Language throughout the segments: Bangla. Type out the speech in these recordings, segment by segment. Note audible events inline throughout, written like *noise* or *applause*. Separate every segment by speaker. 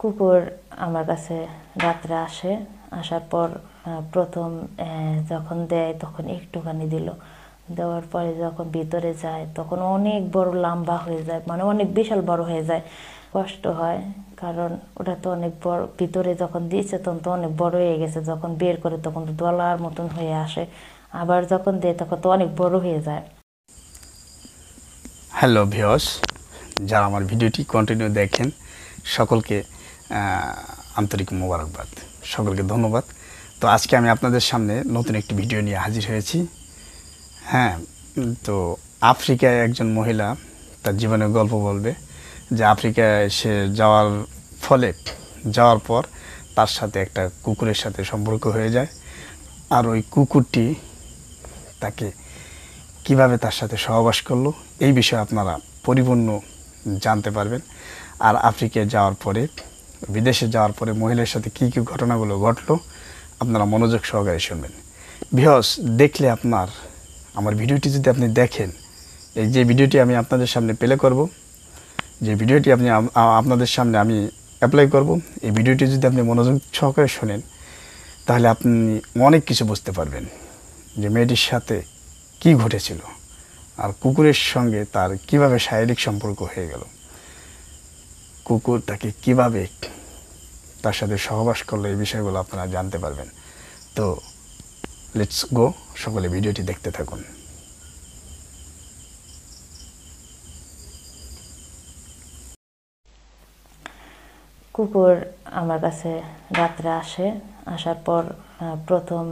Speaker 1: কুকুর আমার কাছে রাত্রে আসে আসার পর প্রথম যখন দেয় তখন একটুখানি দিল দেওয়ার পরে যখন ভিতরে যায় তখন অনেক বড় লম্বা হয়ে যায় মানে অনেক বিশাল বড় হয়ে যায় কষ্ট হয় কারণ ওটা তো অনেক বড় ভিতরে যখন দিয়েছে তখন তো অনেক বড় হয়ে গেছে যখন বের করে তখন তো দলার মতন হয়ে আসে আবার যখন দেয় তখন তো অনেক বড় হয়ে যায়
Speaker 2: হ্যালো ভিওস যারা আমার ভিডিওটি কন্টিনিউ দেখেন সকলকে আন্তরিক মোবারকবাদ সকলকে ধন্যবাদ তো আজকে আমি আপনাদের সামনে নতুন একটি ভিডিও নিয়ে হাজির হয়েছি হ্যাঁ তো আফ্রিকায় একজন মহিলা তার জীবনের গল্প বলবে যে আফ্রিকায় সে যাওয়ার ফলে যাওয়ার পর তার সাথে একটা কুকুরের সাথে সম্পর্ক হয়ে যায় আর ওই কুকুরটি তাকে কিভাবে তার সাথে সহবাস করলো এই বিষয়ে আপনারা পরিপূর্ণ জানতে পারবেন আর আফ্রিকায় যাওয়ার পরে বিদেশে যাওয়ার পরে মহিলার সাথে কি কি ঘটনাগুলো ঘটলো আপনারা মনোযোগ সহকারে শুনবেন বিহস দেখলে আপনার আমার ভিডিওটি যদি আপনি দেখেন এই যে ভিডিওটি আমি আপনাদের সামনে প্লে করব যে ভিডিওটি আপনি আপনাদের সামনে আমি অ্যাপ্লাই করব এই ভিডিওটি যদি আপনি মনোযোগ সহকারে শোনেন তাহলে আপনি অনেক কিছু বুঝতে পারবেন যে মেয়েটির সাথে কি ঘটেছিল আর কুকুরের সঙ্গে তার কিভাবে শারীরিক সম্পর্ক হয়ে গেল কুকুরটাকে কিভাবে তার সাথে সহবাস করলো এই বিষয়গুলো আপনারা জানতে পারবেন তো লেটস গো সকলে ভিডিওটি দেখতে থাকুন
Speaker 1: কুকুর আমার কাছে রাত্রে আসে আসার পর প্রথম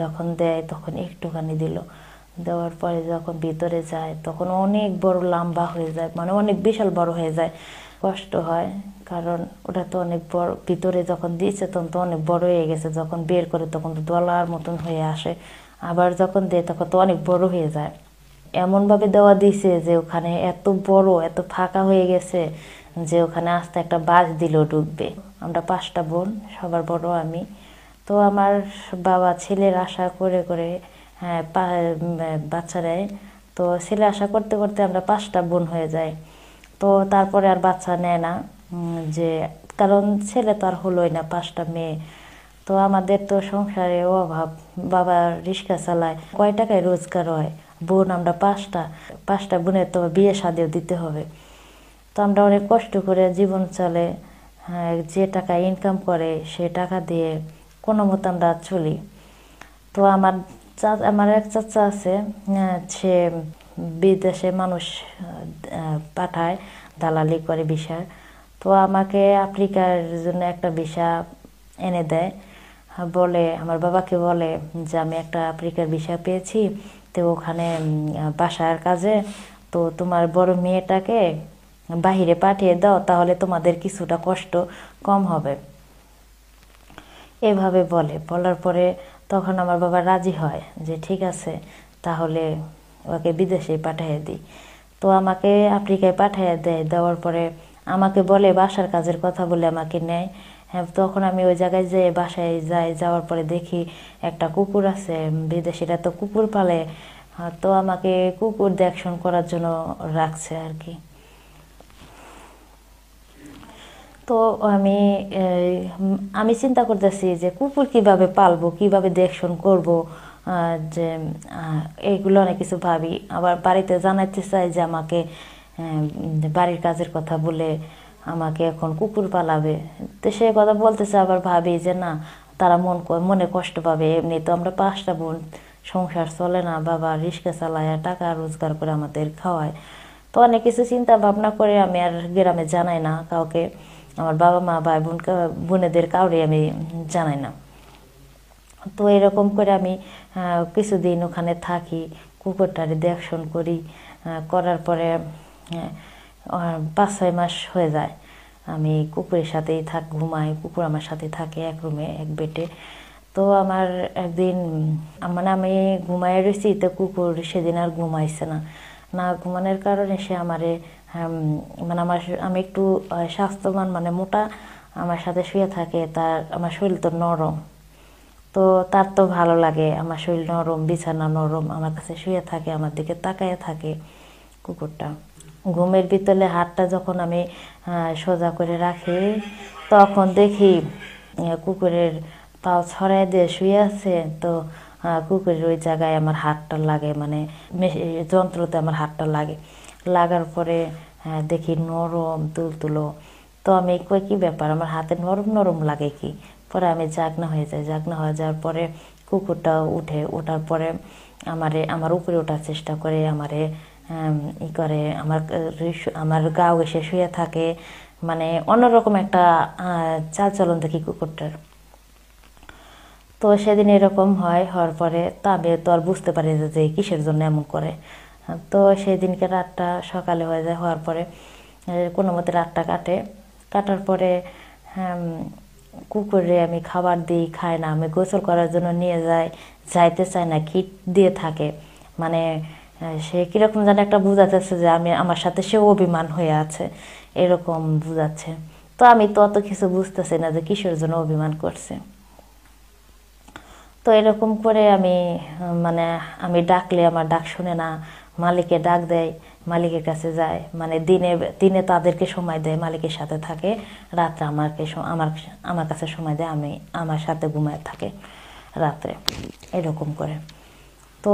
Speaker 1: যখন দেয় তখন একটুখানি দিল দেওয়ার পরে যখন ভিতরে যায় তখন অনেক বড় লম্বা হয়ে যায় মানে অনেক বিশাল বড় হয়ে যায় কষ্ট হয় কারণ ওটা তো অনেক বড় ভিতরে যখন দিয়েছে তখন তো অনেক বড় হয়ে গেছে যখন বের করে তখন তো দলার মতন হয়ে আসে আবার যখন দেয় তখন তো অনেক বড় হয়ে যায় এমনভাবে দেওয়া দিছে যে ওখানে এত বড় এত ফাঁকা হয়ে গেছে যে ওখানে আস্তে একটা বাস দিলেও ডুববে আমরা পাঁচটা বোন সবার বড় আমি তো আমার বাবা ছেলের আশা করে করে হ্যাঁ বাচ্চারাই তো ছেলে আশা করতে করতে আমরা পাঁচটা বোন হয়ে যায় তো তারপরে আর বাচ্চা নেয় না যে কারণ ছেলে তো আর হলোই না পাঁচটা মেয়ে তো আমাদের তো সংসারে অভাব বাবা রিক্সা চালায় কয় টাকায় রোজগার হয় বোন আমরা পাঁচটা পাঁচটা বোনের তো বিয়ে সাদেও দিতে হবে তো আমরা অনেক কষ্ট করে জীবন চলে হ্যাঁ, যে টাকা ইনকাম করে সে টাকা দিয়ে কোনো মতো আমরা চলি তো আমার চা আমার এক চাচা আছে হ্যাঁ, সে বিদেশে মানুষ পাঠায় দালালি করে ভিসার তো আমাকে আফ্রিকার জন্য একটা ভিসা এনে দেয় বলে আমার বাবাকে বলে যে আমি একটা আফ্রিকার ভিসা পেয়েছি তো ওখানে বাসার কাজে তো তোমার বড় মেয়েটাকে বাহিরে পাঠিয়ে দাও তাহলে তোমাদের কিছুটা কষ্ট কম হবে এভাবে বলে বলার পরে তখন আমার বাবা রাজি হয় যে ঠিক আছে তাহলে ওকে বিদেশে পাঠিয়ে দিই তো আমাকে আফ্রিকায় পাঠিয়ে দেয় দেওয়ার পরে আমাকে বলে বাসার কাজের কথা বলে আমাকে নেয় হ্যাঁ তখন আমি ওই জায়গায় যেয়ে বাসায় যাই যাওয়ার পরে দেখি একটা কুকুর আছে বিদেশিরা তো কুকুর পালে হ্যাঁ, তো আমাকে কুকুর দেখশন করার জন্য রাখছে আর কি তো আমি আমি চিন্তা করতেছি যে কুকুর কিভাবে পালবো কিভাবে দেখশন করব যে এইগুলো অনেক কিছু ভাবি আবার বাড়িতে জানাইতে চাই যে আমাকে বাড়ির কাজের কথা বলে আমাকে এখন কুকুর পালাবে তো সে কথা বলতেছে আবার ভাবি যে না তারা মন মনে কষ্ট পাবে এমনি তো আমরা পাঁচটা বোন সংসার চলে না বাবা রিক্সা চালায় টাকা রোজগার করে আমাদের খাওয়ায় তো অনেক কিছু চিন্তা ভাবনা করে আমি আর গ্রামে জানাই না কাউকে আমার বাবা মা ভাই বোন বোনেদের কাউরে আমি জানাই না তো এরকম করে আমি কিছুদিন ওখানে থাকি কুকুরটারে দেখশন করি করার পরে পাঁচ ছয় মাস হয়ে যায় আমি কুকুরের সাথেই থাক ঘুমাই কুকুর আমার সাথে থাকে এক রুমে এক বেটে তো আমার একদিন মানে আমি ঘুমাই রয়েছি তো কুকুর সেদিন আর ঘুমাইছে না না ঘুমানোর কারণে সে আমারে মানে আমার আমি একটু স্বাস্থ্যবান মানে মোটা আমার সাথে শুয়ে থাকে তার আমার শরীর তো নরম তো তার তো ভালো লাগে আমার শরীর নরম বিছানা নরম আমার কাছে শুয়ে থাকে আমার দিকে তাকায় থাকে কুকুরটা ঘুমের ভিতরে হাতটা যখন আমি সোজা করে রাখি তখন দেখি কুকুরের পাও ছড়াই দিয়ে শুয়ে আছে তো কুকুরের ওই জায়গায় আমার হাতটা লাগে মানে যন্ত্রতে আমার হাতটা লাগে লাগার পরে দেখি নরম তুলতুলো তো আমি কই কী ব্যাপার আমার হাতে নরম নরম লাগে কি পরে আমি জাগনা হয়ে যাই জাগনা হয়ে যাওয়ার পরে কুকুরটা উঠে ওঠার পরে আমারে আমার উপরে ওঠার চেষ্টা করে আমারে ই করে আমার আমার গাও এসে শুয়ে থাকে মানে অন্যরকম একটা চালচলন দেখি কুকুরটার তো সেদিন এরকম হয় হওয়ার পরে তো আমি তো আর বুঝতে পারি যে কিসের জন্য এমন করে তো সেদিনকে রাতটা সকালে হয়ে যায় হওয়ার পরে কোনো মতে রাতটা কাটে কাটার পরে কুকুরে আমি খাবার দিই খায় না আমি গোসল করার জন্য নিয়ে যাই যাইতে চায় না কিট দিয়ে থাকে মানে সে কীরকম যেন একটা বোঝাতেছে যে আমি আমার সাথে সে অভিমান হয়ে আছে এরকম বোঝাচ্ছে তো আমি তো অত কিছু বুঝতেছি না যে কিসের জন্য অভিমান করছে তো এরকম করে আমি মানে আমি ডাকলে আমার ডাক শুনে না মালিকে ডাক দেয় মালিকের কাছে যায় মানে দিনে দিনে তাদেরকে সময় দেয় মালিকের সাথে থাকে রাত্রে আমারকে আমার আমার কাছে সময় দেয় আমি আমার সাথে ঘুমায় থাকে রাত্রে এরকম করে তো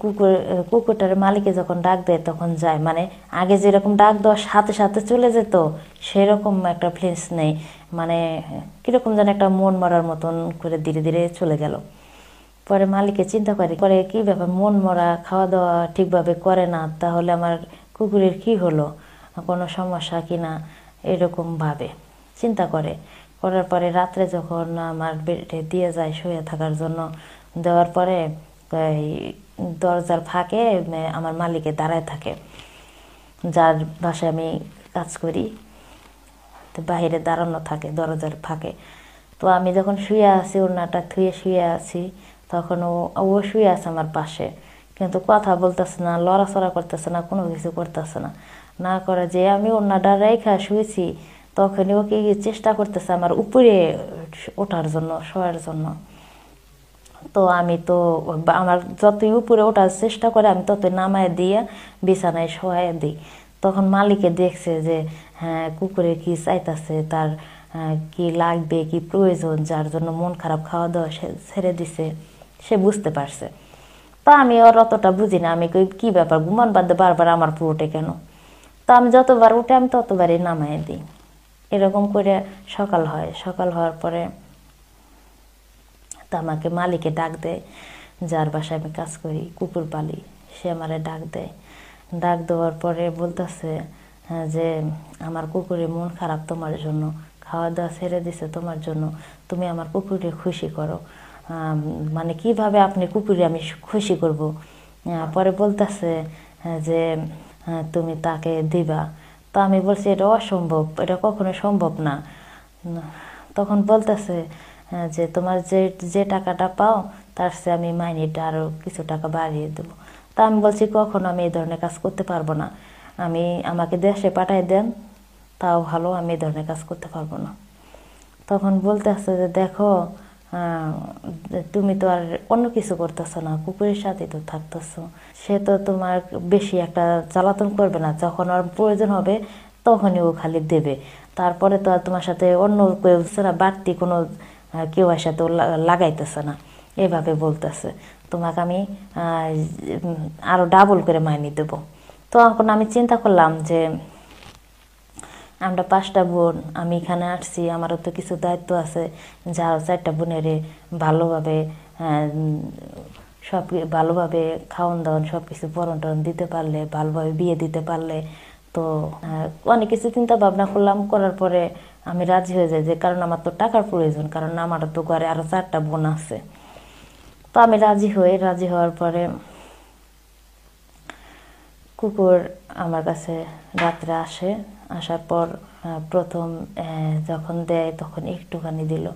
Speaker 1: কুকুর কুকুরটার মালিকে যখন ডাক দেয় তখন যায় মানে আগে যেরকম ডাক দেওয়ার সাথে সাথে চলে যেত সেরকম একটা ফিলিংস নেই মানে কীরকম যেন একটা মন মরার মতন করে ধীরে ধীরে চলে গেল পরে মালিকে চিন্তা করে পরে কি ব্যাপার মন মরা খাওয়া দাওয়া ঠিকভাবে করে না তাহলে আমার কুকুরের কি হলো কোনো সমস্যা কি না এরকমভাবে চিন্তা করে করার পরে রাত্রে যখন আমার বেডে দিয়ে যায় শুয়ে থাকার জন্য দেওয়ার পরে দরজার ফাঁকে আমার মালিকে দাঁড়ায় থাকে যার বাসায় আমি কাজ করি তো বাহিরে দাঁড়ানো থাকে দরজার ফাঁকে তো আমি যখন শুয়ে আছি ওনাটা থুয়ে শুয়ে আছি তখন ও ও শুয়ে আছে আমার পাশে কিন্তু কথা বলতেছে না লড়াচড়া করতেছে না কোনো কিছু করতেছে না না করে যে আমি ওনাটা রেখা শুয়েছি তখন ওকে চেষ্টা করতেছে আমার উপরে ওঠার জন্য শোয়ার জন্য তো আমি তো আমার যতই উপরে ওঠার চেষ্টা করে আমি ততই নামায় দিয়ে বিছানায় শোয়াই দিই তখন মালিকে দেখছে যে হ্যাঁ কুকুরে কি চাইতাছে তার কি লাগবে কি প্রয়োজন যার জন্য মন খারাপ খাওয়া দাওয়া ছেড়ে দিছে সে বুঝতে পারছে তা আমি ওর অতটা বুঝি না আমি কি ব্যাপার ঘুমান বাদে বারবার আমার পুরোটে কেন তা আমি যতবার উঠে আমি ততবারই নামাই দিই এরকম করে সকাল হয় সকাল হওয়ার পরে তা আমাকে মালিকে ডাক দেয় যার বাসায় আমি কাজ করি কুকুর পালি সে আমারে ডাক দেয় ডাক দেওয়ার পরে বলতেছে হ্যাঁ, যে আমার কুকুরের মন খারাপ তোমার জন্য খাওয়া দাওয়া ছেড়ে দিছে তোমার জন্য তুমি আমার কুকুরকে খুশি করো মানে কিভাবে আপনি কুকুরে আমি খুশি করব পরে বলতেছে যে তুমি তাকে দিবা তা আমি বলছি এটা অসম্ভব এটা কখনো সম্ভব না তখন বলতেছে যে তোমার যে যে টাকাটা পাও তার সে আমি মাইনেটা আরও কিছু টাকা বাড়িয়ে দেবো তা আমি বলছি কখনো আমি এই ধরনের কাজ করতে পারবো না আমি আমাকে দেশে পাঠাই দেন তাও ভালো আমি এই ধরনের কাজ করতে পারবো না তখন বলতে আসছে যে দেখো তুমি তো আর অন্য কিছু করতেছো না কুকুরের সাথে তো থাকতেছো সে তো তোমার বেশি একটা চালাতন করবে না যখন আর প্রয়োজন হবে তখনই ও খালি দেবে তারপরে তো আর তোমার সাথে অন্য কেউ না বাড়তি কোনো কেউ আর সাথে লাগাইতেছে না এভাবে বলতেছে তোমাকে আমি আরও ডাবল করে মাইনি দেবো তখন আমি চিন্তা করলাম যে আমরা পাঁচটা বোন আমি এখানে আসছি আমারও তো কিছু দায়িত্ব আছে যারা চারটা বোনের ভালোভাবে হ্যাঁ, সব ভালোভাবে খাওয়ান দাওয়ান সব কিছু পরন টরণ দিতে পারলে ভালোভাবে বিয়ে দিতে পারলে তো অনেক কিছু চিন্তা ভাবনা করলাম করার পরে আমি রাজি হয়ে যাই যে কারণ আমার তো টাকার প্রয়োজন কারণ আমার তো ঘরে আরও চারটা বোন আছে তো আমি রাজি হই রাজি হওয়ার পরে কুকুর আমার কাছে রাত্রে আসে আসার পর প্রথম যখন দেয় তখন একটুখানি দিল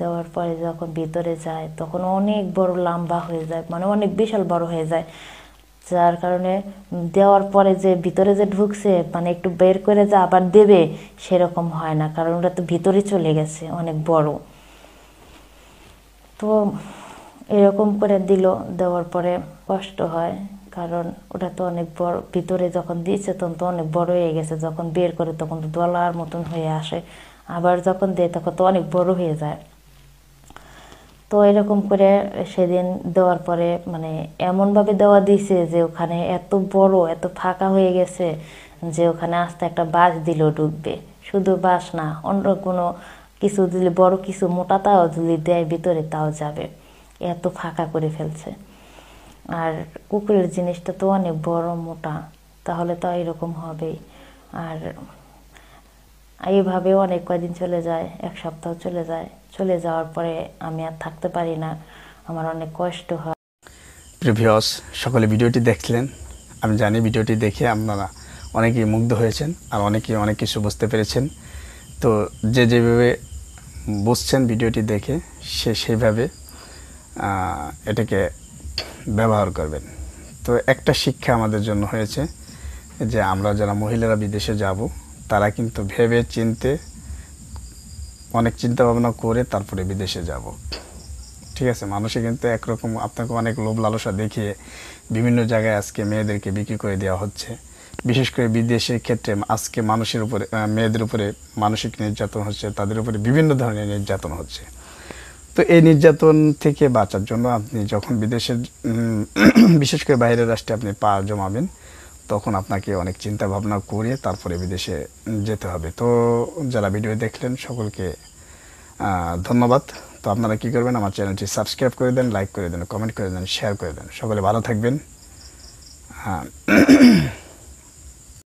Speaker 1: দেওয়ার পরে যখন ভিতরে যায় তখন অনেক বড় লম্বা হয়ে যায় মানে অনেক বিশাল বড় হয়ে যায় যার কারণে দেওয়ার পরে যে ভিতরে যে ঢুকছে মানে একটু বের করে যে আবার দেবে সেরকম হয় না কারণ ওরা তো ভিতরে চলে গেছে অনেক বড় তো এরকম করে দিল দেওয়ার পরে কষ্ট হয় কারণ ওটা তো অনেক বড় ভিতরে যখন দিচ্ছে তখন তো অনেক বড় হয়ে গেছে যখন বের করে তখন তো দলার মতন হয়ে আসে আবার যখন দেয় তখন তো অনেক বড় হয়ে যায় তো এরকম করে সেদিন দেওয়ার পরে মানে এমনভাবে দেওয়া দিছে যে ওখানে এত বড় এত ফাঁকা হয়ে গেছে যে ওখানে আস্তে একটা বাস দিলেও ডুববে শুধু বাস না অন্য কোনো কিছু যদি বড় কিছু মোটা তাও যদি দেয় ভিতরে তাও যাবে এত ফাঁকা করে ফেলছে আর কুকুরের জিনিসটা তো অনেক বড় মোটা তাহলে তো এরকম হবেই আর এইভাবে অনেক কয়দিন চলে যায় এক সপ্তাহ চলে যায় চলে যাওয়ার পরে আমি আর থাকতে পারি না আমার অনেক কষ্ট হয়
Speaker 2: প্রিভিয়াস সকলে ভিডিওটি দেখলেন আমি জানি ভিডিওটি দেখে আপনারা অনেকেই মুগ্ধ হয়েছেন আর অনেকেই অনেক কিছু বুঝতে পেরেছেন তো যে যেভাবে বুঝছেন ভিডিওটি দেখে সে সেইভাবে এটাকে ব্যবহার করবেন তো একটা শিক্ষা আমাদের জন্য হয়েছে যে আমরা যারা মহিলারা বিদেশে যাব তারা কিন্তু ভেবে চিনতে অনেক চিন্তা ভাবনা করে তারপরে বিদেশে যাব ঠিক আছে মানুষে কিন্তু একরকম আপনাকে অনেক লোভ লালসা দেখিয়ে বিভিন্ন জায়গায় আজকে মেয়েদেরকে বিক্রি করে দেওয়া হচ্ছে বিশেষ করে বিদেশের ক্ষেত্রে আজকে মানুষের উপরে মেয়েদের উপরে মানসিক নির্যাতন হচ্ছে তাদের উপরে বিভিন্ন ধরনের নির্যাতন হচ্ছে তো এই নির্যাতন থেকে বাঁচার জন্য আপনি যখন বিদেশের *clears throat* বিশেষ করে বাইরের রাষ্ট্রে আপনি পা জমাবেন তখন আপনাকে অনেক চিন্তা ভাবনা করে তারপরে বিদেশে যেতে হবে তো যারা ভিডিও দেখলেন সকলকে ধন্যবাদ তো আপনারা কি করবেন আমার চ্যানেলটি সাবস্ক্রাইব করে দেন লাইক করে দেন কমেন্ট করে দেন শেয়ার করে দেন সকলে ভালো থাকবেন হ্যাঁ *clears throat*